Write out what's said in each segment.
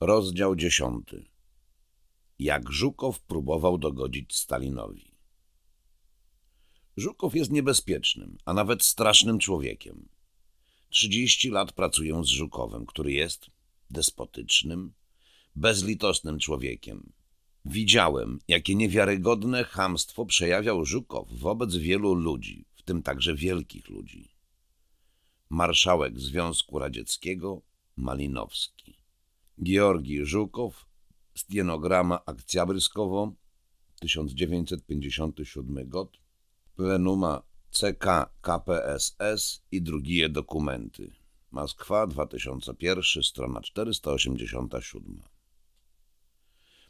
Rozdział 10. Jak Żukow próbował dogodzić Stalinowi. Żukow jest niebezpiecznym, a nawet strasznym człowiekiem. Trzydzieści lat pracuję z Żukowem, który jest despotycznym, bezlitosnym człowiekiem. Widziałem, jakie niewiarygodne hamstwo przejawiał Żukow wobec wielu ludzi, w tym także wielkich ludzi. Marszałek Związku Radzieckiego Malinowski Georgi Żukow, Stenograma Akcja Bryskowo, 1957 got, Plenuma CK KPSS i drugie dokumenty. Moskwa, 2001, strona 487.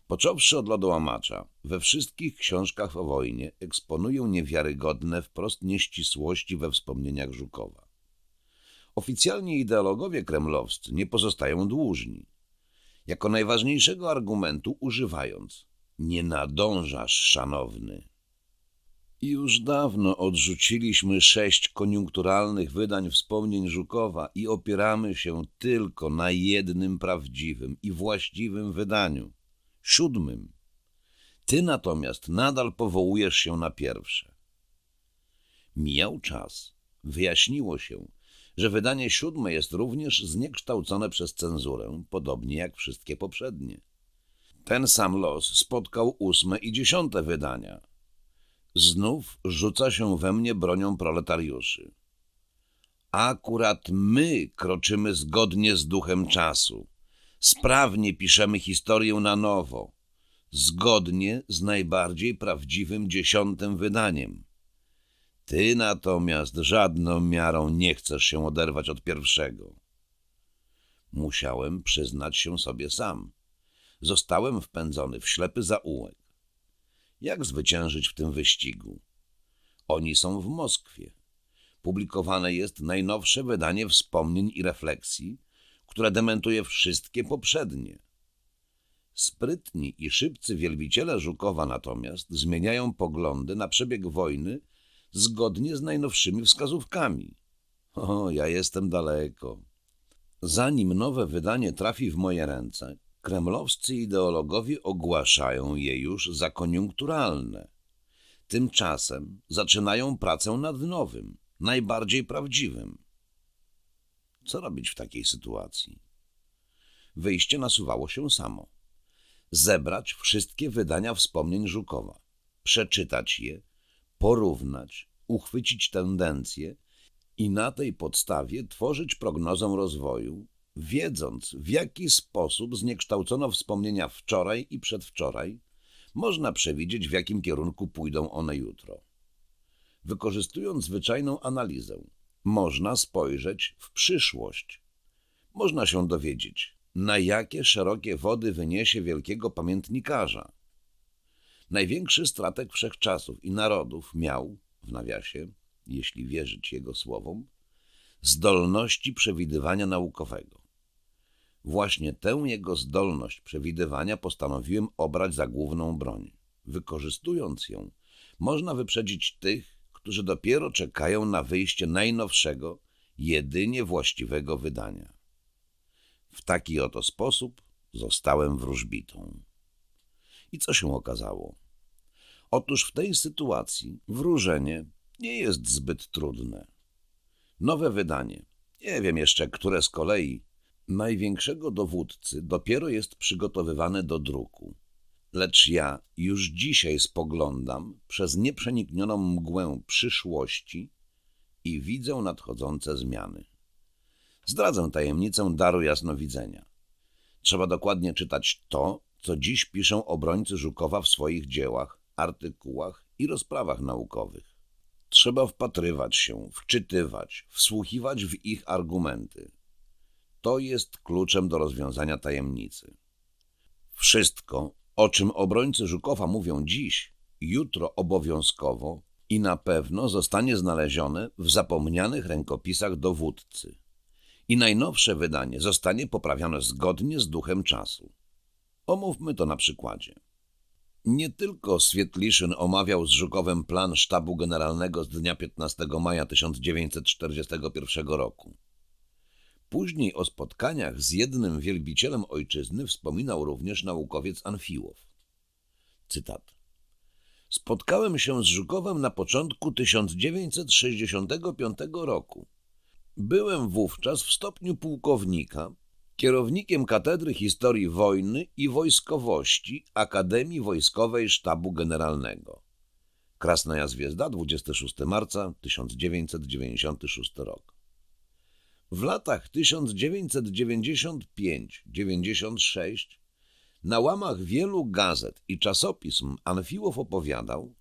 Począwszy od lodołamacza, we wszystkich książkach o wojnie eksponują niewiarygodne wprost nieścisłości we wspomnieniach Żukowa. Oficjalnie ideologowie kremlowscy nie pozostają dłużni – jako najważniejszego argumentu, używając Nie nadążasz, szanowny. Już dawno odrzuciliśmy sześć koniunkturalnych wydań wspomnień Żukowa i opieramy się tylko na jednym prawdziwym i właściwym wydaniu, siódmym. Ty natomiast nadal powołujesz się na pierwsze. Mijał czas, wyjaśniło się, że wydanie siódme jest również zniekształcone przez cenzurę, podobnie jak wszystkie poprzednie. Ten sam los spotkał ósme i dziesiąte wydania. Znów rzuca się we mnie bronią proletariuszy. Akurat my kroczymy zgodnie z duchem czasu. Sprawnie piszemy historię na nowo, zgodnie z najbardziej prawdziwym dziesiątym wydaniem – ty natomiast żadną miarą nie chcesz się oderwać od pierwszego. Musiałem przyznać się sobie sam. Zostałem wpędzony w ślepy zaułek. Jak zwyciężyć w tym wyścigu? Oni są w Moskwie. Publikowane jest najnowsze wydanie wspomnień i refleksji, które dementuje wszystkie poprzednie. Sprytni i szybcy wielbiciele Żukowa natomiast zmieniają poglądy na przebieg wojny zgodnie z najnowszymi wskazówkami. O, ja jestem daleko. Zanim nowe wydanie trafi w moje ręce, kremlowscy ideologowie ogłaszają je już za koniunkturalne. Tymczasem zaczynają pracę nad nowym, najbardziej prawdziwym. Co robić w takiej sytuacji? Wyjście nasuwało się samo. Zebrać wszystkie wydania wspomnień Żukowa, przeczytać je porównać, uchwycić tendencje i na tej podstawie tworzyć prognozę rozwoju, wiedząc w jaki sposób zniekształcono wspomnienia wczoraj i przedwczoraj, można przewidzieć w jakim kierunku pójdą one jutro. Wykorzystując zwyczajną analizę, można spojrzeć w przyszłość. Można się dowiedzieć, na jakie szerokie wody wyniesie wielkiego pamiętnikarza – Największy strateg wszechczasów i narodów miał, w nawiasie, jeśli wierzyć jego słowom, zdolności przewidywania naukowego. Właśnie tę jego zdolność przewidywania postanowiłem obrać za główną broń. Wykorzystując ją, można wyprzedzić tych, którzy dopiero czekają na wyjście najnowszego, jedynie właściwego wydania. W taki oto sposób zostałem wróżbitą. I co się okazało? Otóż w tej sytuacji wróżenie nie jest zbyt trudne. Nowe wydanie, nie wiem jeszcze, które z kolei, największego dowódcy dopiero jest przygotowywane do druku. Lecz ja już dzisiaj spoglądam przez nieprzeniknioną mgłę przyszłości i widzę nadchodzące zmiany. Zdradzę tajemnicę daru jasnowidzenia. Trzeba dokładnie czytać to, co dziś piszą obrońcy Żukowa w swoich dziełach, artykułach i rozprawach naukowych. Trzeba wpatrywać się, wczytywać, wsłuchiwać w ich argumenty. To jest kluczem do rozwiązania tajemnicy. Wszystko, o czym obrońcy Żukowa mówią dziś, jutro obowiązkowo i na pewno zostanie znalezione w zapomnianych rękopisach dowódcy. I najnowsze wydanie zostanie poprawione zgodnie z duchem czasu. Omówmy to na przykładzie. Nie tylko Swietliszyn omawiał z Żukowem plan sztabu generalnego z dnia 15 maja 1941 roku. Później o spotkaniach z jednym wielbicielem ojczyzny wspominał również naukowiec Anfiłow. Cytat. Spotkałem się z Żukowem na początku 1965 roku. Byłem wówczas w stopniu pułkownika, kierownikiem Katedry Historii Wojny i Wojskowości Akademii Wojskowej Sztabu Generalnego. Krasnaja Zwiezda, 26 marca 1996 rok. W latach 1995-96 na łamach wielu gazet i czasopism Anfiłow opowiadał,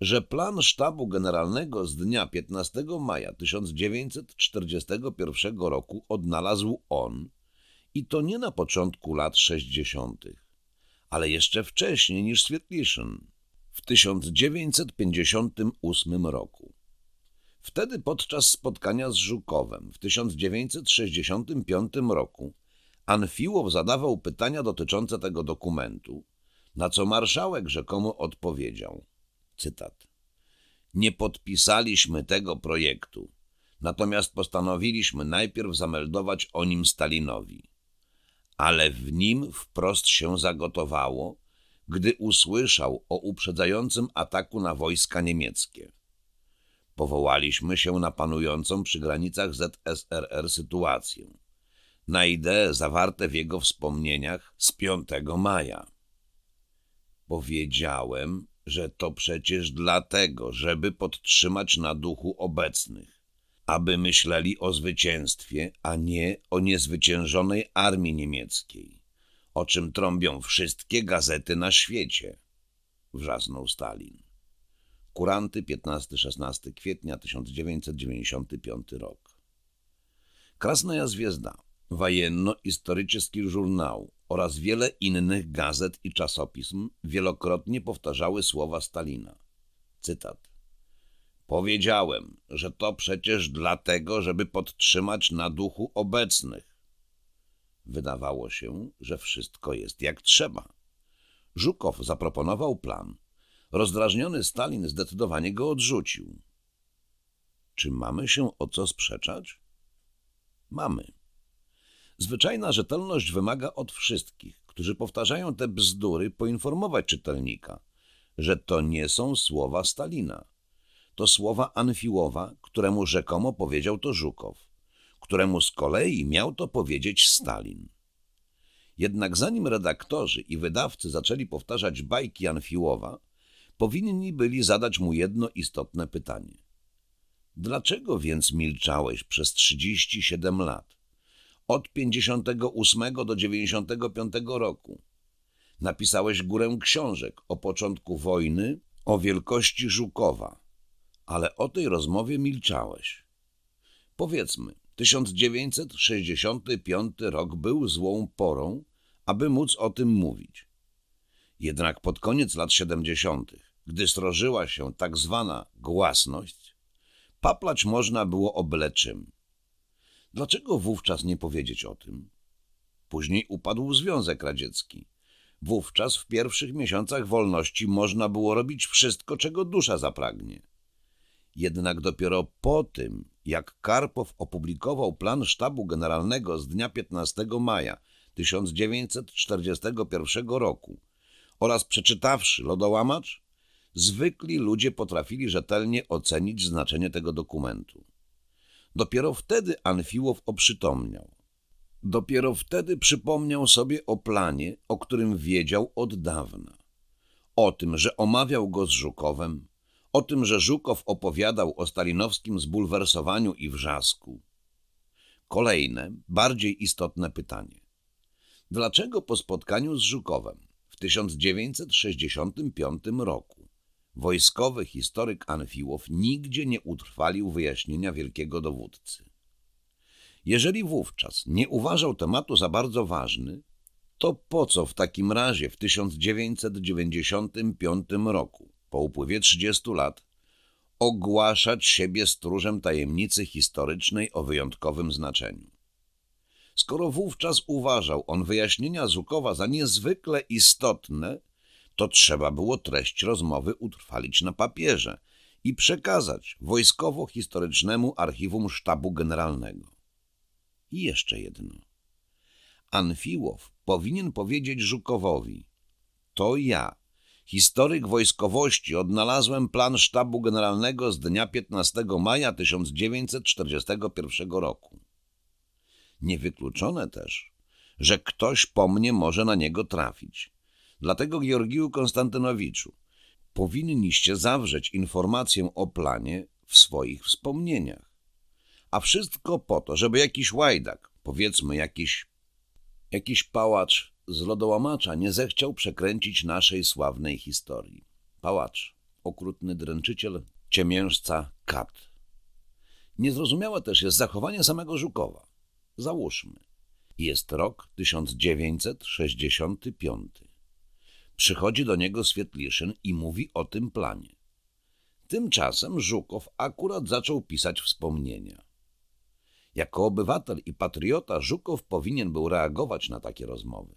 że plan sztabu generalnego z dnia 15 maja 1941 roku odnalazł on, i to nie na początku lat 60., ale jeszcze wcześniej niż Swietliszyn, w 1958 roku. Wtedy podczas spotkania z Żukowem w 1965 roku Anfiłow zadawał pytania dotyczące tego dokumentu, na co marszałek rzekomo odpowiedział, cytat, nie podpisaliśmy tego projektu, natomiast postanowiliśmy najpierw zameldować o nim Stalinowi ale w nim wprost się zagotowało, gdy usłyszał o uprzedzającym ataku na wojska niemieckie. Powołaliśmy się na panującą przy granicach ZSRR sytuację, na idee zawarte w jego wspomnieniach z 5 maja. Powiedziałem, że to przecież dlatego, żeby podtrzymać na duchu obecnych aby myśleli o zwycięstwie, a nie o niezwyciężonej armii niemieckiej, o czym trąbią wszystkie gazety na świecie, wrzasnął Stalin. Kuranty 15-16 kwietnia 1995 rok. Krasnaja Zwiezda, wojenno-historyczny żurnał oraz wiele innych gazet i czasopism wielokrotnie powtarzały słowa Stalina. Cytat. Powiedziałem, że to przecież dlatego, żeby podtrzymać na duchu obecnych. Wydawało się, że wszystko jest jak trzeba. Żukow zaproponował plan. Rozdrażniony Stalin zdecydowanie go odrzucił. Czy mamy się o co sprzeczać? Mamy. Zwyczajna rzetelność wymaga od wszystkich, którzy powtarzają te bzdury, poinformować czytelnika, że to nie są słowa Stalina to słowa Anfiłowa, któremu rzekomo powiedział to Żukow, któremu z kolei miał to powiedzieć Stalin. Jednak zanim redaktorzy i wydawcy zaczęli powtarzać bajki Anfiłowa, powinni byli zadać mu jedno istotne pytanie. Dlaczego więc milczałeś przez 37 lat? Od 58 do 95 roku. Napisałeś górę książek o początku wojny, o wielkości Żukowa, ale o tej rozmowie milczałeś. Powiedzmy, 1965 rok był złą porą, aby móc o tym mówić. Jednak pod koniec lat 70., gdy strożyła się tak zwana głasność, paplać można było obleczym. Dlaczego wówczas nie powiedzieć o tym? Później upadł Związek Radziecki. Wówczas w pierwszych miesiącach wolności można było robić wszystko, czego dusza zapragnie – jednak dopiero po tym, jak Karpow opublikował plan sztabu generalnego z dnia 15 maja 1941 roku oraz przeczytawszy lodołamacz, zwykli ludzie potrafili rzetelnie ocenić znaczenie tego dokumentu. Dopiero wtedy Anfiłow oprzytomniał. Dopiero wtedy przypomniał sobie o planie, o którym wiedział od dawna. O tym, że omawiał go z Żukowem, o tym, że Żukow opowiadał o stalinowskim zbulwersowaniu i wrzasku. Kolejne, bardziej istotne pytanie. Dlaczego po spotkaniu z Żukowem w 1965 roku wojskowy historyk Anfiłow nigdzie nie utrwalił wyjaśnienia wielkiego dowódcy? Jeżeli wówczas nie uważał tematu za bardzo ważny, to po co w takim razie w 1995 roku po upływie 30 lat ogłaszać siebie stróżem tajemnicy historycznej o wyjątkowym znaczeniu. Skoro wówczas uważał on wyjaśnienia Zukowa za niezwykle istotne, to trzeba było treść rozmowy utrwalić na papierze i przekazać Wojskowo-Historycznemu Archiwum Sztabu Generalnego. I jeszcze jedno. Anfiłow powinien powiedzieć Żukowowi – to ja historyk wojskowości, odnalazłem plan sztabu generalnego z dnia 15 maja 1941 roku. Niewykluczone też, że ktoś po mnie może na niego trafić. Dlatego, Georgiu Konstantynowiczu, powinniście zawrzeć informację o planie w swoich wspomnieniach. A wszystko po to, żeby jakiś łajdak, powiedzmy jakiś, jakiś pałacz z lodołamacza nie zechciał przekręcić naszej sławnej historii. Pałacz, okrutny dręczyciel, ciemiężca, kat. Niezrozumiałe też jest zachowanie samego Żukowa. Załóżmy, jest rok 1965. Przychodzi do niego Swietliszyn i mówi o tym planie. Tymczasem Żukow akurat zaczął pisać wspomnienia. Jako obywatel i patriota Żukow powinien był reagować na takie rozmowy.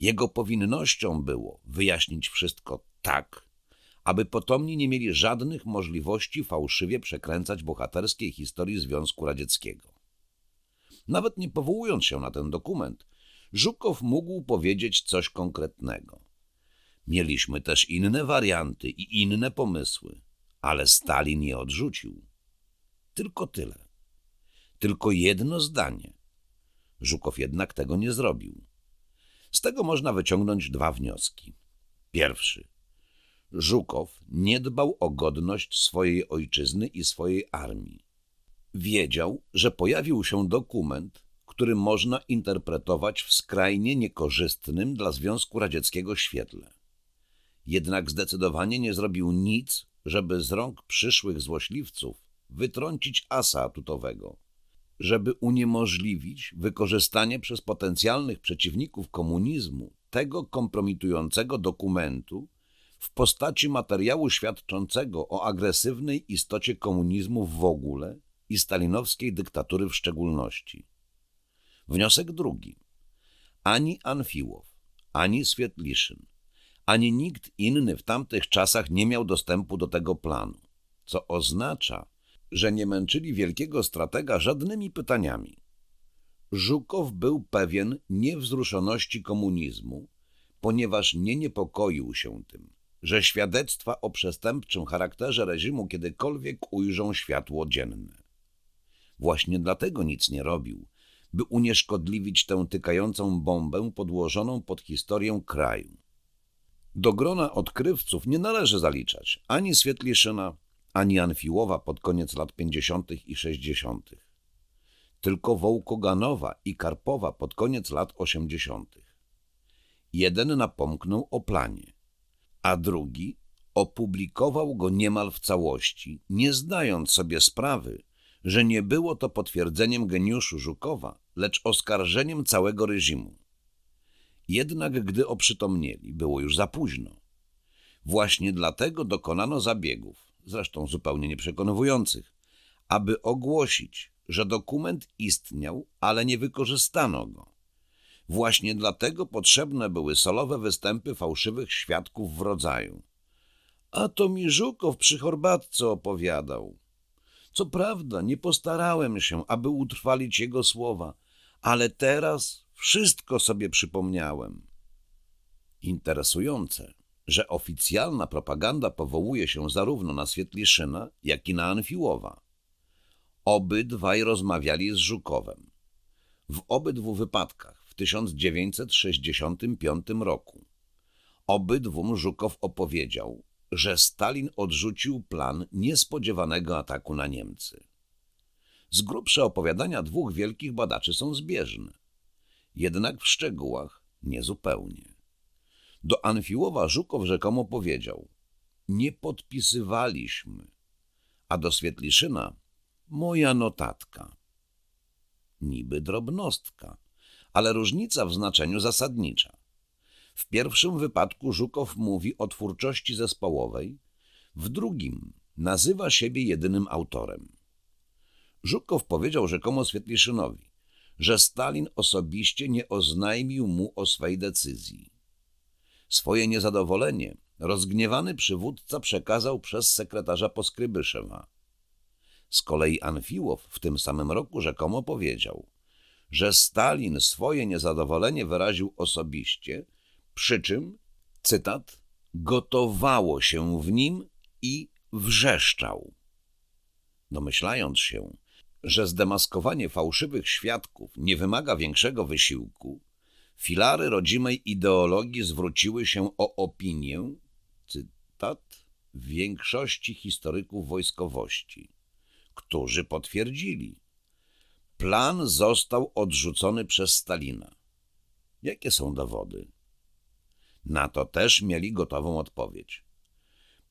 Jego powinnością było wyjaśnić wszystko tak, aby potomni nie mieli żadnych możliwości fałszywie przekręcać bohaterskiej historii Związku Radzieckiego. Nawet nie powołując się na ten dokument, Żukow mógł powiedzieć coś konkretnego. Mieliśmy też inne warianty i inne pomysły, ale Stalin je odrzucił. Tylko tyle. Tylko jedno zdanie. Żukow jednak tego nie zrobił. Z tego można wyciągnąć dwa wnioski. Pierwszy. Żukow nie dbał o godność swojej ojczyzny i swojej armii. Wiedział, że pojawił się dokument, który można interpretować w skrajnie niekorzystnym dla Związku Radzieckiego świetle. Jednak zdecydowanie nie zrobił nic, żeby z rąk przyszłych złośliwców wytrącić asa atutowego żeby uniemożliwić wykorzystanie przez potencjalnych przeciwników komunizmu tego kompromitującego dokumentu w postaci materiału świadczącego o agresywnej istocie komunizmu w ogóle i stalinowskiej dyktatury w szczególności. Wniosek drugi. Ani Anfiłow, ani Swietliszyn, ani nikt inny w tamtych czasach nie miał dostępu do tego planu, co oznacza, że nie męczyli wielkiego stratega żadnymi pytaniami. Żukow był pewien niewzruszoności komunizmu, ponieważ nie niepokoił się tym, że świadectwa o przestępczym charakterze reżimu kiedykolwiek ujrzą światło dzienne. Właśnie dlatego nic nie robił, by unieszkodliwić tę tykającą bombę podłożoną pod historię kraju. Do grona odkrywców nie należy zaliczać ani Świetliszyna, ani Anfiłowa pod koniec lat 50. i 60. Tylko Wołkoganowa i Karpowa pod koniec lat 80. Jeden napomknął o planie, a drugi opublikował go niemal w całości, nie zdając sobie sprawy, że nie było to potwierdzeniem geniuszu Żukowa, lecz oskarżeniem całego reżimu. Jednak gdy oprzytomnieli, było już za późno. Właśnie dlatego dokonano zabiegów zresztą zupełnie nieprzekonujących, aby ogłosić, że dokument istniał, ale nie wykorzystano go. Właśnie dlatego potrzebne były solowe występy fałszywych świadków w rodzaju. A to mi Żukow przy Chorbatce opowiadał. Co prawda, nie postarałem się, aby utrwalić jego słowa, ale teraz wszystko sobie przypomniałem. Interesujące, że oficjalna propaganda powołuje się zarówno na Świetliszyna, jak i na Anfiłowa. Obydwaj rozmawiali z Żukowem. W obydwu wypadkach w 1965 roku obydwum Żukow opowiedział, że Stalin odrzucił plan niespodziewanego ataku na Niemcy. Z grubsza opowiadania dwóch wielkich badaczy są zbieżne, jednak w szczegółach niezupełnie. Do Anfiłowa Żukow rzekomo powiedział Nie podpisywaliśmy, a do Swietliszyna moja notatka. Niby drobnostka, ale różnica w znaczeniu zasadnicza. W pierwszym wypadku Żukow mówi o twórczości zespołowej, w drugim nazywa siebie jedynym autorem. Żukow powiedział rzekomo Swietliszynowi, że Stalin osobiście nie oznajmił mu o swej decyzji. Swoje niezadowolenie rozgniewany przywódca przekazał przez sekretarza Poskrybyszewa. Z kolei Anfiłow w tym samym roku rzekomo powiedział, że Stalin swoje niezadowolenie wyraził osobiście, przy czym, cytat, gotowało się w nim i wrzeszczał. Domyślając się, że zdemaskowanie fałszywych świadków nie wymaga większego wysiłku, Filary rodzimej ideologii zwróciły się o opinię, cytat, większości historyków wojskowości, którzy potwierdzili, plan został odrzucony przez Stalina. Jakie są dowody? Na to też mieli gotową odpowiedź.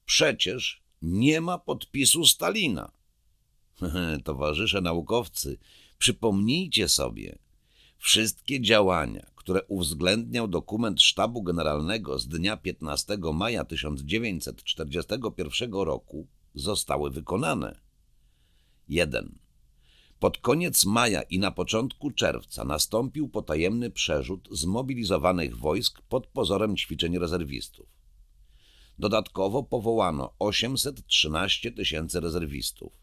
Przecież nie ma podpisu Stalina. Towarzysze naukowcy, przypomnijcie sobie, wszystkie działania, które uwzględniał dokument Sztabu Generalnego z dnia 15 maja 1941 roku, zostały wykonane. 1. Pod koniec maja i na początku czerwca nastąpił potajemny przerzut zmobilizowanych wojsk pod pozorem ćwiczeń rezerwistów. Dodatkowo powołano 813 tysięcy rezerwistów.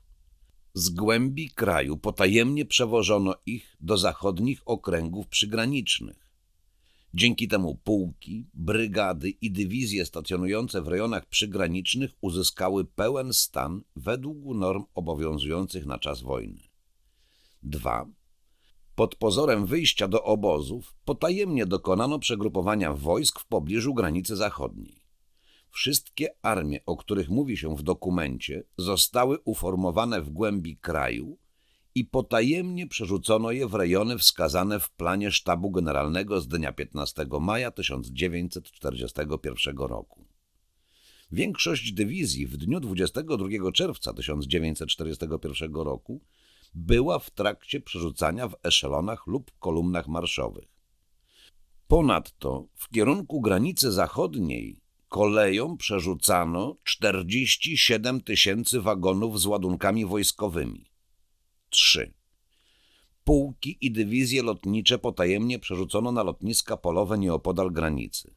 Z głębi kraju potajemnie przewożono ich do zachodnich okręgów przygranicznych. Dzięki temu pułki, brygady i dywizje stacjonujące w rejonach przygranicznych uzyskały pełen stan według norm obowiązujących na czas wojny. 2. Pod pozorem wyjścia do obozów potajemnie dokonano przegrupowania wojsk w pobliżu granicy zachodniej. Wszystkie armie, o których mówi się w dokumencie, zostały uformowane w głębi kraju i potajemnie przerzucono je w rejony wskazane w planie sztabu generalnego z dnia 15 maja 1941 roku. Większość dywizji w dniu 22 czerwca 1941 roku była w trakcie przerzucania w eszelonach lub kolumnach marszowych. Ponadto w kierunku granicy zachodniej koleją przerzucano 47 tysięcy wagonów z ładunkami wojskowymi. 3. Pułki i dywizje lotnicze potajemnie przerzucono na lotniska polowe nieopodal granicy.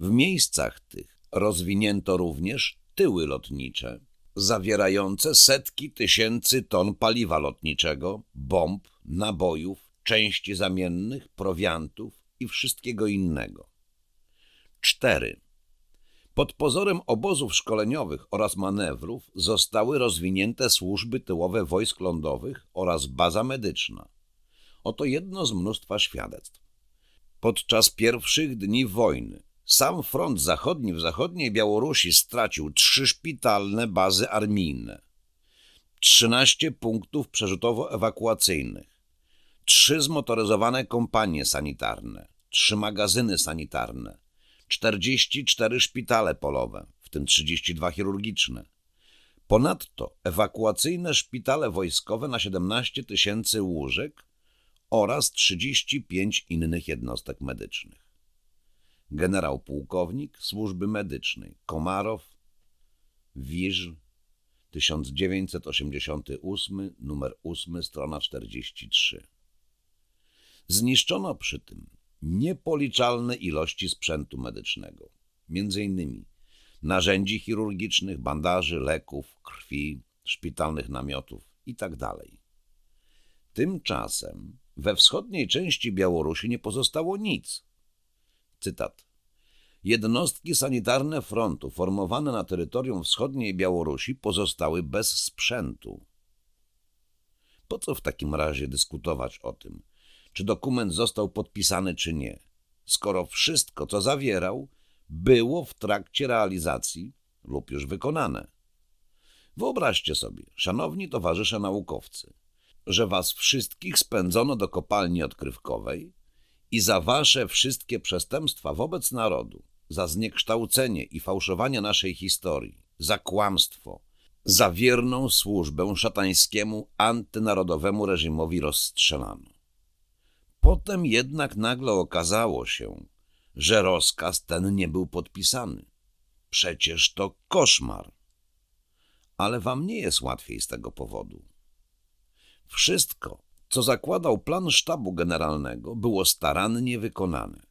W miejscach tych rozwinięto również tyły lotnicze, zawierające setki tysięcy ton paliwa lotniczego, bomb, nabojów, części zamiennych, prowiantów i wszystkiego innego. 4. Pod pozorem obozów szkoleniowych oraz manewrów zostały rozwinięte służby tyłowe wojsk lądowych oraz baza medyczna. Oto jedno z mnóstwa świadectw. Podczas pierwszych dni wojny sam front zachodni w zachodniej Białorusi stracił trzy szpitalne bazy armijne, 13 punktów przerzutowo-ewakuacyjnych, trzy zmotoryzowane kompanie sanitarne, trzy magazyny sanitarne, 44 szpitale polowe, w tym 32 chirurgiczne. Ponadto ewakuacyjne szpitale wojskowe na 17 tysięcy łóżek oraz 35 innych jednostek medycznych. Generał pułkownik służby medycznej Komarow, Wirz, 1988, numer 8, strona 43. Zniszczono przy tym niepoliczalne ilości sprzętu medycznego, m.in. narzędzi chirurgicznych, bandaży, leków, krwi, szpitalnych namiotów itd. Tak Tymczasem we wschodniej części Białorusi nie pozostało nic. Cytat. Jednostki sanitarne frontu formowane na terytorium wschodniej Białorusi pozostały bez sprzętu. Po co w takim razie dyskutować o tym, czy dokument został podpisany, czy nie. Skoro wszystko, co zawierał, było w trakcie realizacji lub już wykonane. Wyobraźcie sobie, szanowni towarzysze naukowcy, że was wszystkich spędzono do kopalni odkrywkowej i za wasze wszystkie przestępstwa wobec narodu, za zniekształcenie i fałszowanie naszej historii, za kłamstwo, za wierną służbę szatańskiemu antynarodowemu reżimowi rozstrzelano. Potem jednak nagle okazało się, że rozkaz ten nie był podpisany. Przecież to koszmar. Ale wam nie jest łatwiej z tego powodu. Wszystko, co zakładał plan sztabu generalnego, było starannie wykonane.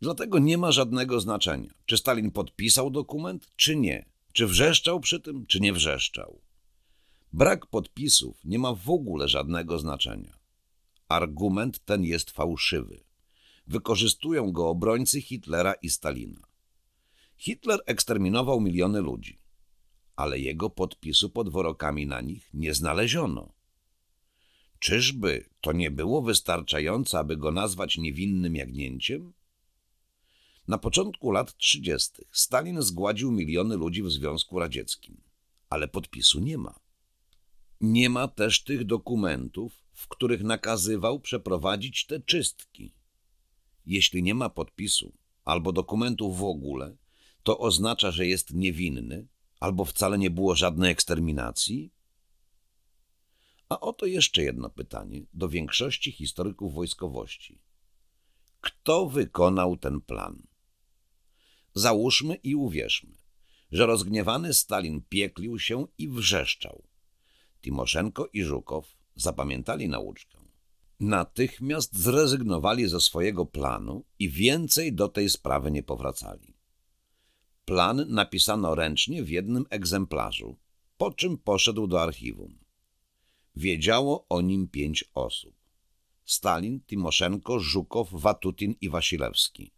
Dlatego nie ma żadnego znaczenia, czy Stalin podpisał dokument, czy nie, czy wrzeszczał przy tym, czy nie wrzeszczał. Brak podpisów nie ma w ogóle żadnego znaczenia. Argument ten jest fałszywy. Wykorzystują go obrońcy Hitlera i Stalina. Hitler eksterminował miliony ludzi, ale jego podpisu pod wyrokami na nich nie znaleziono. Czyżby to nie było wystarczające, aby go nazwać niewinnym jagnięciem? Na początku lat 30. Stalin zgładził miliony ludzi w Związku Radzieckim, ale podpisu nie ma. Nie ma też tych dokumentów, w których nakazywał przeprowadzić te czystki. Jeśli nie ma podpisu albo dokumentów w ogóle, to oznacza, że jest niewinny albo wcale nie było żadnej eksterminacji? A oto jeszcze jedno pytanie do większości historyków wojskowości. Kto wykonał ten plan? Załóżmy i uwierzmy, że rozgniewany Stalin pieklił się i wrzeszczał. Timoszenko i Żukow zapamiętali nauczkę, natychmiast zrezygnowali ze swojego planu i więcej do tej sprawy nie powracali. Plan napisano ręcznie w jednym egzemplarzu, po czym poszedł do archiwum. Wiedziało o nim pięć osób. Stalin, Timoszenko, Żukow, Watutin i Wasilewski.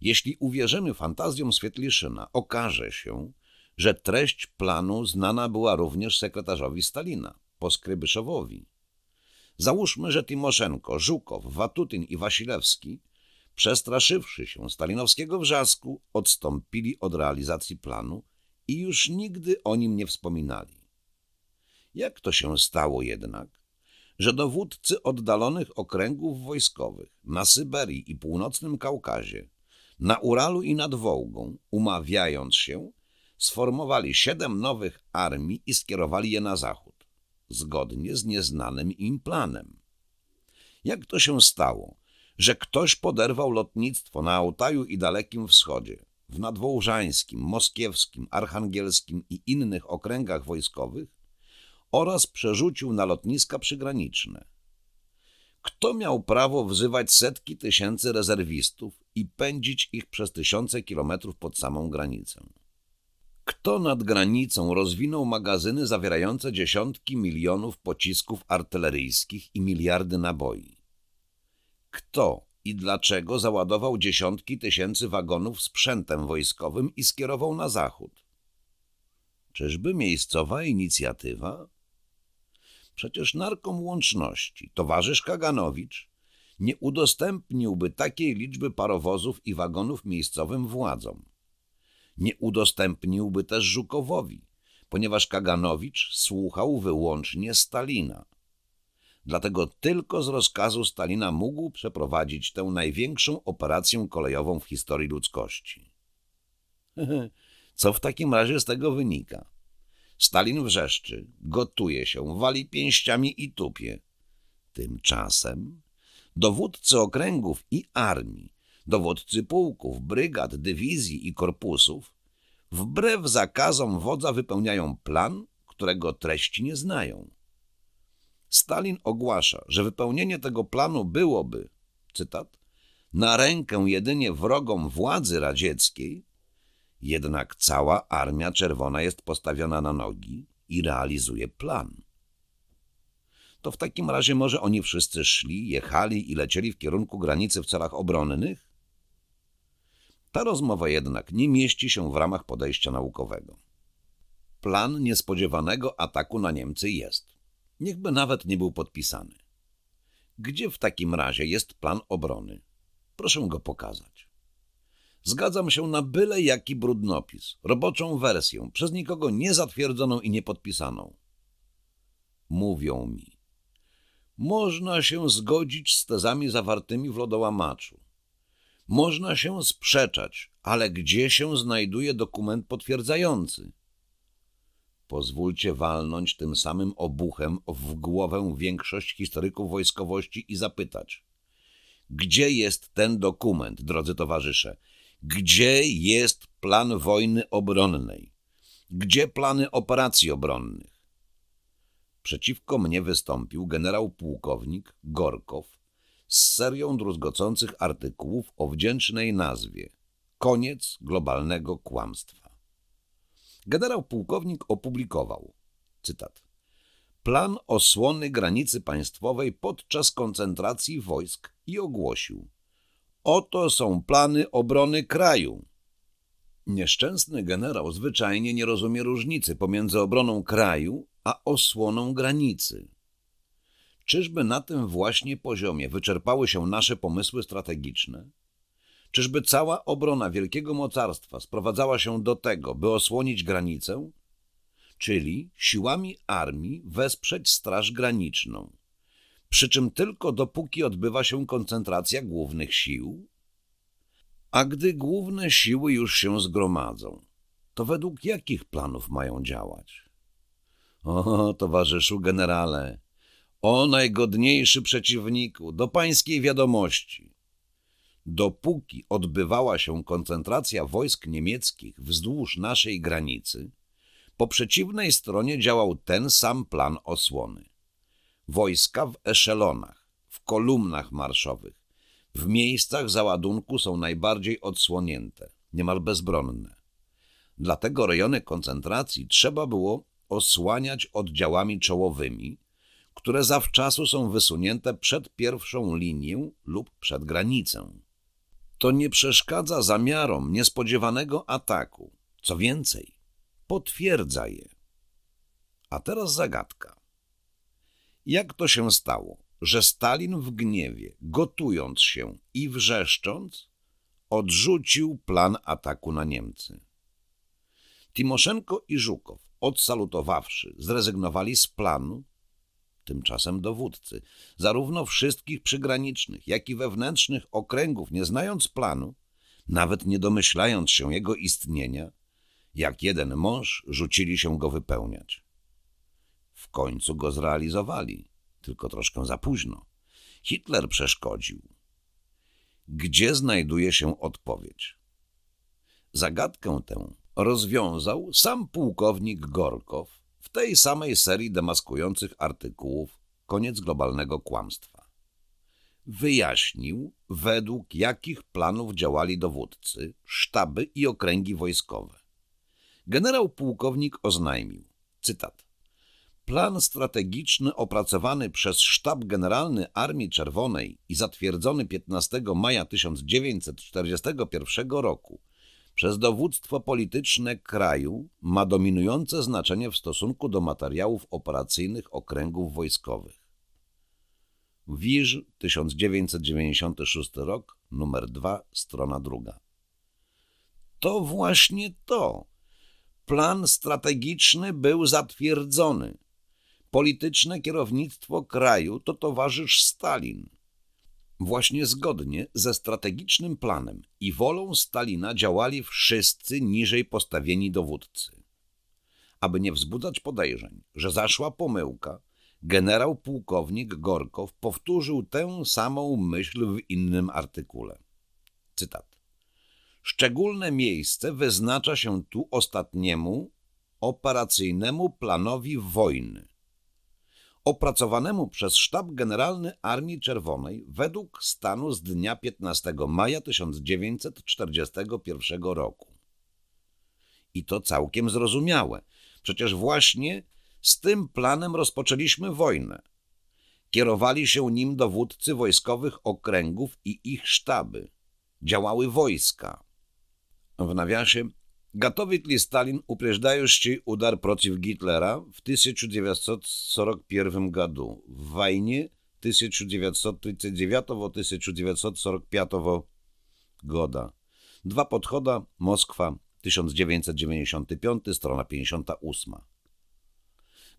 Jeśli uwierzymy fantazjom Świetliszyna, okaże się, że treść planu znana była również sekretarzowi Stalina. Poskrybyszowowi. Załóżmy, że Timoszenko, Żukow, Watutyn i Wasilewski, przestraszywszy się stalinowskiego wrzasku, odstąpili od realizacji planu i już nigdy o nim nie wspominali. Jak to się stało jednak, że dowódcy oddalonych okręgów wojskowych na Syberii i Północnym Kaukazie, na Uralu i nad Wołgą, umawiając się, sformowali siedem nowych armii i skierowali je na zachód? zgodnie z nieznanym im planem. Jak to się stało, że ktoś poderwał lotnictwo na Altaju i Dalekim Wschodzie, w Nadwołżańskim, Moskiewskim, Archangelskim i innych okręgach wojskowych oraz przerzucił na lotniska przygraniczne? Kto miał prawo wzywać setki tysięcy rezerwistów i pędzić ich przez tysiące kilometrów pod samą granicę? Kto nad granicą rozwinął magazyny zawierające dziesiątki milionów pocisków artyleryjskich i miliardy naboi? Kto i dlaczego załadował dziesiątki tysięcy wagonów sprzętem wojskowym i skierował na zachód? Czyżby miejscowa inicjatywa? Przecież narkom łączności, towarzysz Kaganowicz, nie udostępniłby takiej liczby parowozów i wagonów miejscowym władzom nie udostępniłby też Żukowowi, ponieważ Kaganowicz słuchał wyłącznie Stalina. Dlatego tylko z rozkazu Stalina mógł przeprowadzić tę największą operację kolejową w historii ludzkości. Co w takim razie z tego wynika? Stalin wrzeszczy, gotuje się, wali pięściami i tupie. Tymczasem dowódcy okręgów i armii dowódcy pułków, brygad, dywizji i korpusów, wbrew zakazom wodza wypełniają plan, którego treści nie znają. Stalin ogłasza, że wypełnienie tego planu byłoby, cytat, na rękę jedynie wrogom władzy radzieckiej, jednak cała Armia Czerwona jest postawiona na nogi i realizuje plan. To w takim razie może oni wszyscy szli, jechali i lecieli w kierunku granicy w celach obronnych? Ta rozmowa jednak nie mieści się w ramach podejścia naukowego. Plan niespodziewanego ataku na Niemcy jest. Niechby nawet nie był podpisany. Gdzie w takim razie jest plan obrony? Proszę go pokazać. Zgadzam się na byle jaki brudnopis, roboczą wersję, przez nikogo niezatwierdzoną i niepodpisaną. Mówią mi. Można się zgodzić z tezami zawartymi w lodołamaczu można się sprzeczać, ale gdzie się znajduje dokument potwierdzający? Pozwólcie walnąć tym samym obuchem w głowę większość historyków wojskowości i zapytać. Gdzie jest ten dokument, drodzy towarzysze? Gdzie jest plan wojny obronnej? Gdzie plany operacji obronnych? Przeciwko mnie wystąpił generał pułkownik Gorkow, z serią druzgocących artykułów o wdzięcznej nazwie Koniec globalnego kłamstwa. Generał pułkownik opublikował, cytat, plan osłony granicy państwowej podczas koncentracji wojsk i ogłosił Oto są plany obrony kraju. Nieszczęsny generał zwyczajnie nie rozumie różnicy pomiędzy obroną kraju a osłoną granicy. Czyżby na tym właśnie poziomie wyczerpały się nasze pomysły strategiczne? Czyżby cała obrona wielkiego mocarstwa sprowadzała się do tego, by osłonić granicę? Czyli siłami armii wesprzeć Straż Graniczną. Przy czym tylko dopóki odbywa się koncentracja głównych sił? A gdy główne siły już się zgromadzą, to według jakich planów mają działać? O, towarzyszu generale, o najgodniejszy przeciwniku, do pańskiej wiadomości. Dopóki odbywała się koncentracja wojsk niemieckich wzdłuż naszej granicy, po przeciwnej stronie działał ten sam plan osłony. Wojska w eszelonach, w kolumnach marszowych, w miejscach załadunku są najbardziej odsłonięte, niemal bezbronne. Dlatego rejony koncentracji trzeba było osłaniać oddziałami czołowymi, które zawczasu są wysunięte przed pierwszą linię lub przed granicę. To nie przeszkadza zamiarom niespodziewanego ataku. Co więcej, potwierdza je. A teraz zagadka. Jak to się stało, że Stalin w gniewie, gotując się i wrzeszcząc, odrzucił plan ataku na Niemcy? Timoszenko i Żukow, odsalutowawszy, zrezygnowali z planu, tymczasem dowódcy, zarówno wszystkich przygranicznych, jak i wewnętrznych okręgów, nie znając planu, nawet nie domyślając się jego istnienia, jak jeden mąż rzucili się go wypełniać. W końcu go zrealizowali, tylko troszkę za późno. Hitler przeszkodził. Gdzie znajduje się odpowiedź? Zagadkę tę rozwiązał sam pułkownik Gorkow, w tej samej serii demaskujących artykułów Koniec globalnego kłamstwa. Wyjaśnił, według jakich planów działali dowódcy, sztaby i okręgi wojskowe. Generał pułkownik oznajmił, cytat, Plan strategiczny opracowany przez Sztab Generalny Armii Czerwonej i zatwierdzony 15 maja 1941 roku przez dowództwo polityczne kraju ma dominujące znaczenie w stosunku do materiałów operacyjnych okręgów wojskowych. Wirz 1996 rok, numer 2, strona druga. To właśnie to. Plan strategiczny był zatwierdzony. Polityczne kierownictwo kraju to towarzysz Stalin – Właśnie zgodnie ze strategicznym planem i wolą Stalina działali wszyscy niżej postawieni dowódcy. Aby nie wzbudzać podejrzeń, że zaszła pomyłka, generał pułkownik Gorkow powtórzył tę samą myśl w innym artykule. Cytat. Szczególne miejsce wyznacza się tu ostatniemu operacyjnemu planowi wojny, opracowanemu przez Sztab Generalny Armii Czerwonej według stanu z dnia 15 maja 1941 roku. I to całkiem zrozumiałe. Przecież właśnie z tym planem rozpoczęliśmy wojnę. Kierowali się nim dowódcy wojskowych okręgów i ich sztaby. Działały wojska. W nawiasie Gatowitl li Stalin uprzedzający udar przeciw Hitlera w 1941 roku w wojnie 1939-1945 года. Dwa podchoda, Moskwa, 1995, strona 58.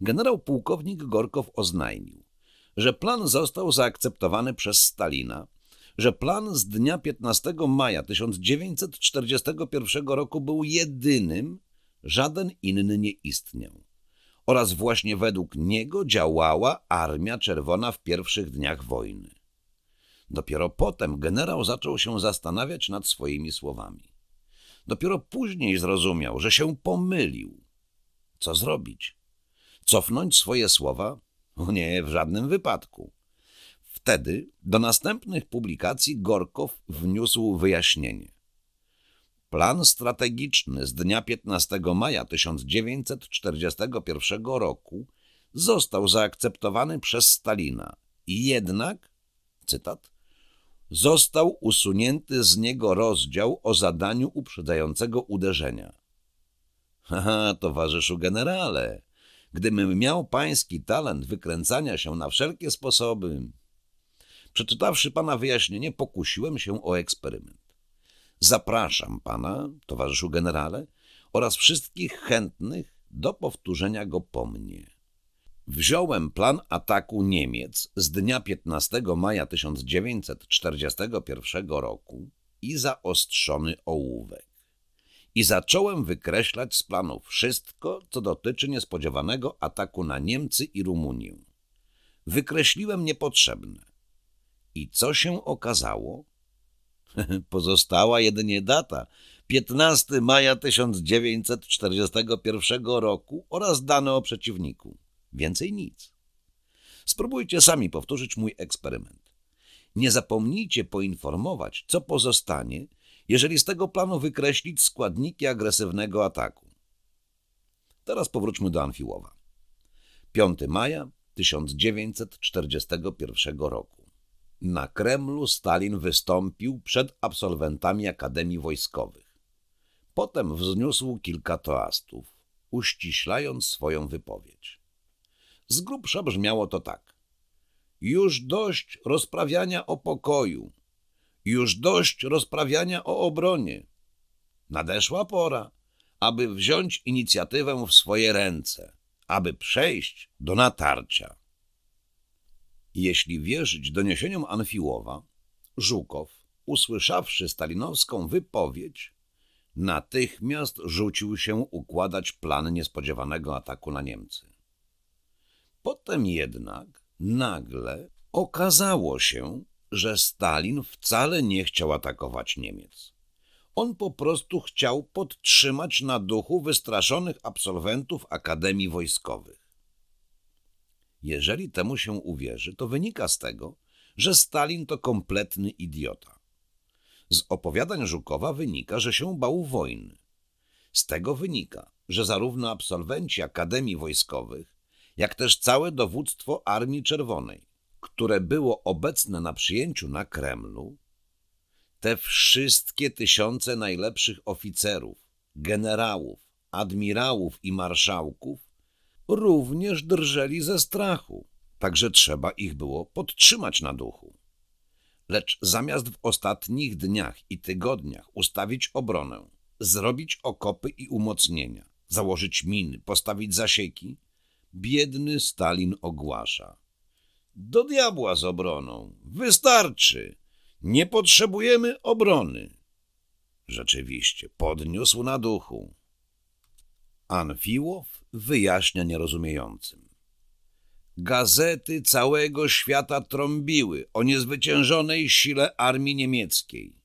Generał pułkownik Gorkow oznajmił, że plan został zaakceptowany przez Stalina – że plan z dnia 15 maja 1941 roku był jedynym, żaden inny nie istniał. Oraz właśnie według niego działała Armia Czerwona w pierwszych dniach wojny. Dopiero potem generał zaczął się zastanawiać nad swoimi słowami. Dopiero później zrozumiał, że się pomylił. Co zrobić? Cofnąć swoje słowa? O nie, w żadnym wypadku. Wtedy do następnych publikacji Gorkow wniósł wyjaśnienie. Plan strategiczny z dnia 15 maja 1941 roku został zaakceptowany przez Stalina, jednak, cytat, został usunięty z niego rozdział o zadaniu uprzedzającego uderzenia. Haha, towarzyszu generale, gdybym miał pański talent wykręcania się na wszelkie sposoby, Przeczytawszy pana wyjaśnienie, pokusiłem się o eksperyment. Zapraszam pana, towarzyszu generale, oraz wszystkich chętnych do powtórzenia go po mnie. Wziąłem plan ataku Niemiec z dnia 15 maja 1941 roku i zaostrzony ołówek. I zacząłem wykreślać z planu wszystko, co dotyczy niespodziewanego ataku na Niemcy i Rumunię. Wykreśliłem niepotrzebne. I co się okazało? Pozostała jedynie data 15 maja 1941 roku oraz dane o przeciwniku. Więcej nic. Spróbujcie sami powtórzyć mój eksperyment. Nie zapomnijcie poinformować, co pozostanie, jeżeli z tego planu wykreślić składniki agresywnego ataku. Teraz powróćmy do Anfiłowa. 5 maja 1941 roku. Na Kremlu Stalin wystąpił przed absolwentami Akademii Wojskowych. Potem wzniósł kilka toastów, uściślając swoją wypowiedź. Z grubsza brzmiało to tak. Już dość rozprawiania o pokoju. Już dość rozprawiania o obronie. Nadeszła pora, aby wziąć inicjatywę w swoje ręce, aby przejść do natarcia. Jeśli wierzyć doniesieniom Anfiłowa, Żukow, usłyszawszy stalinowską wypowiedź, natychmiast rzucił się układać plan niespodziewanego ataku na Niemcy. Potem jednak nagle okazało się, że Stalin wcale nie chciał atakować Niemiec. On po prostu chciał podtrzymać na duchu wystraszonych absolwentów Akademii Wojskowych. Jeżeli temu się uwierzy, to wynika z tego, że Stalin to kompletny idiota. Z opowiadań Żukowa wynika, że się bał wojny. Z tego wynika, że zarówno absolwenci akademii wojskowych, jak też całe dowództwo Armii Czerwonej, które było obecne na przyjęciu na Kremlu, te wszystkie tysiące najlepszych oficerów, generałów, admirałów i marszałków również drżeli ze strachu, także trzeba ich było podtrzymać na duchu. Lecz zamiast w ostatnich dniach i tygodniach ustawić obronę, zrobić okopy i umocnienia, założyć miny, postawić zasieki, biedny Stalin ogłasza. Do diabła z obroną, wystarczy, nie potrzebujemy obrony. Rzeczywiście, podniósł na duchu. Anfiłow wyjaśnia nierozumiejącym. Gazety całego świata trąbiły o niezwyciężonej sile armii niemieckiej.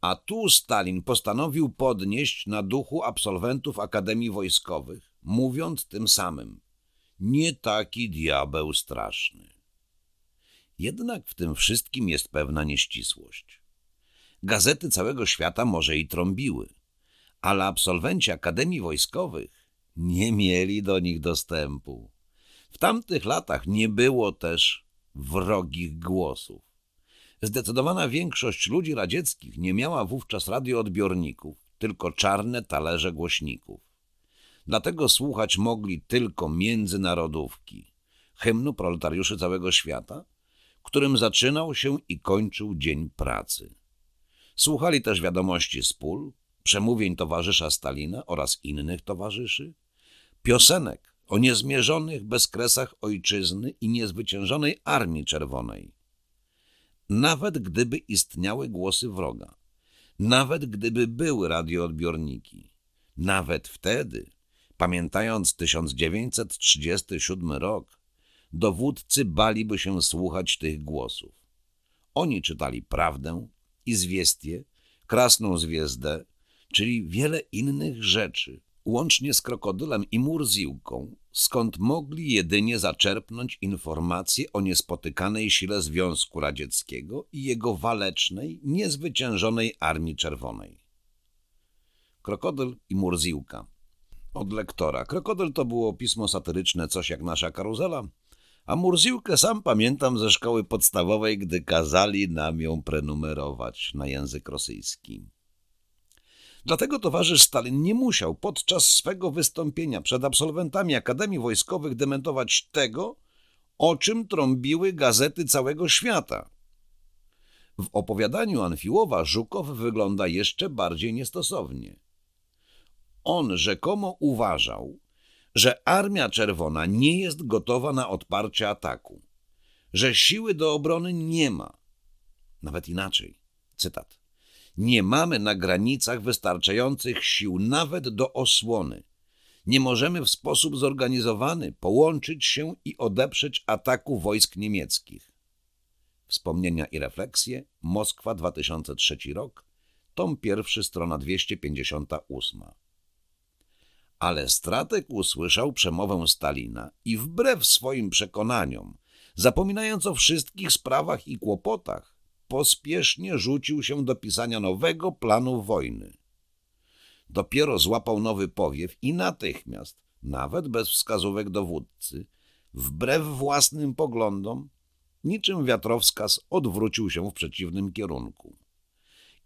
A tu Stalin postanowił podnieść na duchu absolwentów Akademii Wojskowych, mówiąc tym samym nie taki diabeł straszny. Jednak w tym wszystkim jest pewna nieścisłość. Gazety całego świata może i trąbiły, ale absolwenci Akademii Wojskowych nie mieli do nich dostępu. W tamtych latach nie było też wrogich głosów. Zdecydowana większość ludzi radzieckich nie miała wówczas radioodbiorników, tylko czarne talerze głośników. Dlatego słuchać mogli tylko międzynarodówki, hymnu proletariuszy całego świata, którym zaczynał się i kończył dzień pracy. Słuchali też wiadomości z pól, przemówień towarzysza Stalina oraz innych towarzyszy, piosenek o niezmierzonych bezkresach ojczyzny i niezwyciężonej Armii Czerwonej. Nawet gdyby istniały głosy wroga, nawet gdyby były radioodbiorniki, nawet wtedy, pamiętając 1937 rok, dowódcy baliby się słuchać tych głosów. Oni czytali prawdę i zwiestie, krasną zwiezdę, czyli wiele innych rzeczy, łącznie z krokodylem i murziłką, skąd mogli jedynie zaczerpnąć informacje o niespotykanej sile Związku Radzieckiego i jego walecznej, niezwyciężonej Armii Czerwonej. Krokodyl i murziłka Od lektora. Krokodyl to było pismo satyryczne, coś jak nasza karuzela, a murziłkę sam pamiętam ze szkoły podstawowej, gdy kazali nam ją prenumerować na język rosyjski. Dlatego towarzysz Stalin nie musiał podczas swego wystąpienia przed absolwentami Akademii Wojskowych dementować tego, o czym trąbiły gazety całego świata. W opowiadaniu Anfiłowa Żukow wygląda jeszcze bardziej niestosownie. On rzekomo uważał, że Armia Czerwona nie jest gotowa na odparcie ataku, że siły do obrony nie ma. Nawet inaczej, cytat. Nie mamy na granicach wystarczających sił nawet do osłony. Nie możemy w sposób zorganizowany połączyć się i odeprzeć ataku wojsk niemieckich. Wspomnienia i refleksje. Moskwa 2003 rok. Tom pierwszy, strona 258. Ale Stratek usłyszał przemowę Stalina i wbrew swoim przekonaniom, zapominając o wszystkich sprawach i kłopotach, pospiesznie rzucił się do pisania nowego planu wojny. Dopiero złapał nowy powiew i natychmiast, nawet bez wskazówek dowódcy, wbrew własnym poglądom, niczym wiatrowskaz odwrócił się w przeciwnym kierunku.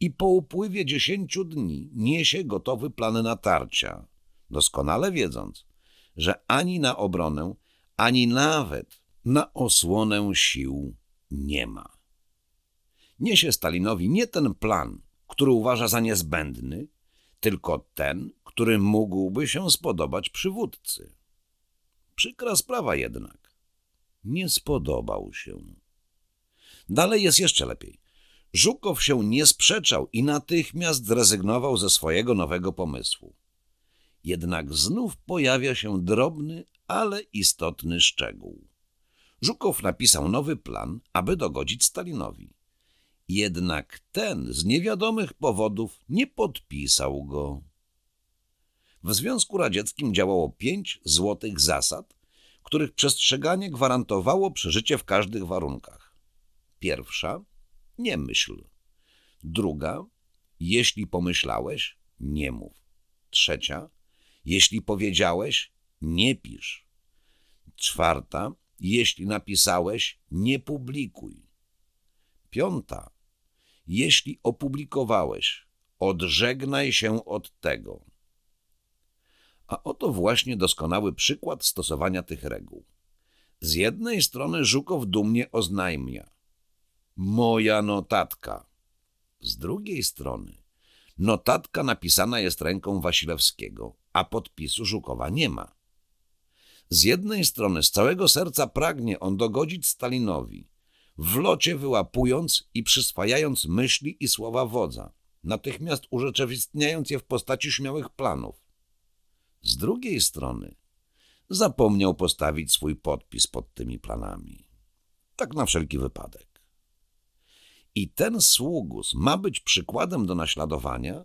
I po upływie dziesięciu dni niesie gotowy plan natarcia, doskonale wiedząc, że ani na obronę, ani nawet na osłonę sił nie ma niesie Stalinowi nie ten plan, który uważa za niezbędny, tylko ten, który mógłby się spodobać przywódcy. Przykra sprawa jednak. Nie spodobał się. Dalej jest jeszcze lepiej. Żukow się nie sprzeczał i natychmiast zrezygnował ze swojego nowego pomysłu. Jednak znów pojawia się drobny, ale istotny szczegół. Żukow napisał nowy plan, aby dogodzić Stalinowi. Jednak ten z niewiadomych powodów nie podpisał go. W Związku Radzieckim działało pięć złotych zasad, których przestrzeganie gwarantowało przeżycie w każdych warunkach. Pierwsza – nie myśl. Druga – jeśli pomyślałeś, nie mów. Trzecia – jeśli powiedziałeś, nie pisz. Czwarta – jeśli napisałeś, nie publikuj. Piąta jeśli opublikowałeś, odżegnaj się od tego. A oto właśnie doskonały przykład stosowania tych reguł. Z jednej strony Żukow dumnie oznajmia Moja notatka. Z drugiej strony notatka napisana jest ręką Wasilewskiego, a podpisu Żukowa nie ma. Z jednej strony z całego serca pragnie on dogodzić Stalinowi, w locie wyłapując i przyswajając myśli i słowa wodza, natychmiast urzeczywistniając je w postaci śmiałych planów. Z drugiej strony zapomniał postawić swój podpis pod tymi planami. Tak na wszelki wypadek. I ten sługus ma być przykładem do naśladowania?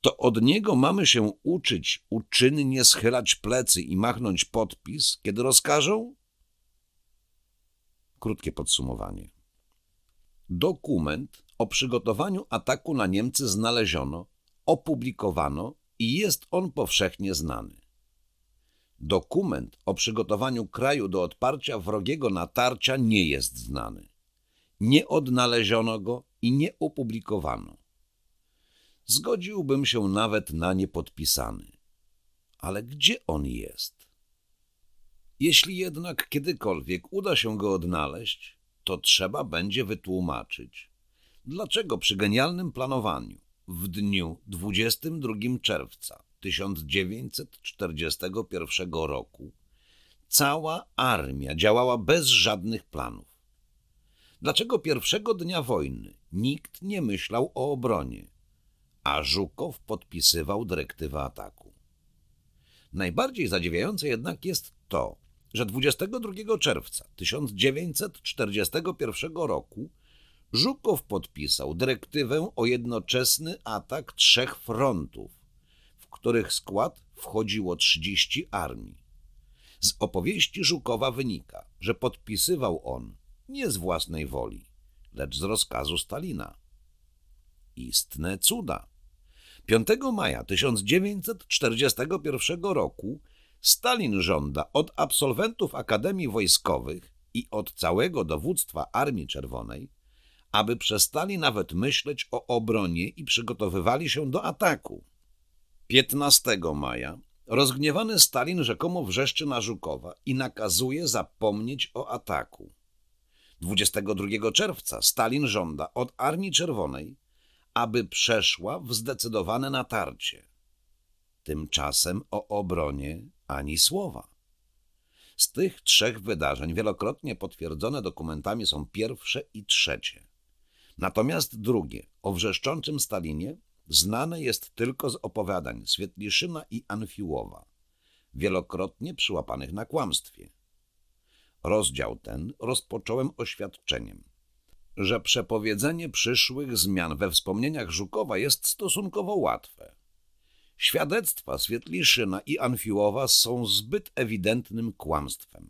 To od niego mamy się uczyć uczynnie schylać plecy i machnąć podpis, kiedy rozkażą? Krótkie podsumowanie. Dokument o przygotowaniu ataku na Niemcy znaleziono, opublikowano i jest on powszechnie znany. Dokument o przygotowaniu kraju do odparcia wrogiego natarcia nie jest znany. Nie odnaleziono go i nie opublikowano. Zgodziłbym się nawet na niepodpisany. Ale gdzie on jest? Jeśli jednak kiedykolwiek uda się go odnaleźć, to trzeba będzie wytłumaczyć, dlaczego przy genialnym planowaniu w dniu 22 czerwca 1941 roku cała armia działała bez żadnych planów. Dlaczego pierwszego dnia wojny nikt nie myślał o obronie, a Żukow podpisywał dyrektywę ataku? Najbardziej zadziwiające jednak jest to, że 22 czerwca 1941 roku Żukow podpisał dyrektywę o jednoczesny atak trzech frontów, w których skład wchodziło 30 armii. Z opowieści Żukowa wynika, że podpisywał on nie z własnej woli, lecz z rozkazu Stalina. Istne cuda. 5 maja 1941 roku Stalin żąda od absolwentów Akademii Wojskowych i od całego dowództwa Armii Czerwonej, aby przestali nawet myśleć o obronie i przygotowywali się do ataku. 15 maja rozgniewany Stalin rzekomo wrzeszczy na Żukowa i nakazuje zapomnieć o ataku. 22 czerwca Stalin żąda od Armii Czerwonej, aby przeszła w zdecydowane natarcie. Tymczasem o obronie ani słowa. Z tych trzech wydarzeń wielokrotnie potwierdzone dokumentami są pierwsze i trzecie. Natomiast drugie, o wrzeszczącym Stalinie, znane jest tylko z opowiadań Swietliszyna i Anfiłowa, wielokrotnie przyłapanych na kłamstwie. Rozdział ten rozpocząłem oświadczeniem, że przepowiedzenie przyszłych zmian we wspomnieniach Żukowa jest stosunkowo łatwe. Świadectwa Swietliszyna i Anfiłowa są zbyt ewidentnym kłamstwem.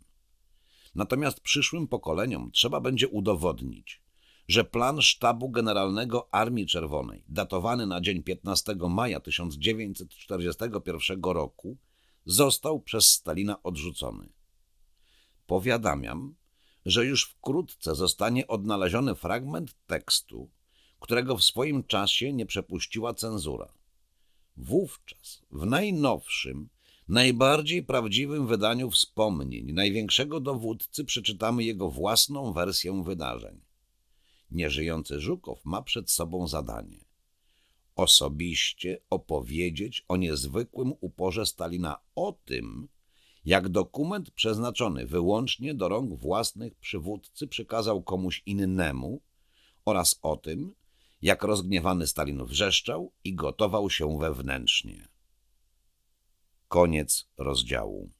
Natomiast przyszłym pokoleniom trzeba będzie udowodnić, że plan Sztabu Generalnego Armii Czerwonej, datowany na dzień 15 maja 1941 roku, został przez Stalina odrzucony. Powiadamiam, że już wkrótce zostanie odnaleziony fragment tekstu, którego w swoim czasie nie przepuściła cenzura. Wówczas w najnowszym, najbardziej prawdziwym wydaniu wspomnień największego dowódcy przeczytamy jego własną wersję wydarzeń. Nieżyjący Żukow ma przed sobą zadanie. Osobiście opowiedzieć o niezwykłym uporze Stalina o tym, jak dokument przeznaczony wyłącznie do rąk własnych przywódcy przekazał komuś innemu oraz o tym, jak rozgniewany Stalin wrzeszczał i gotował się wewnętrznie. Koniec rozdziału.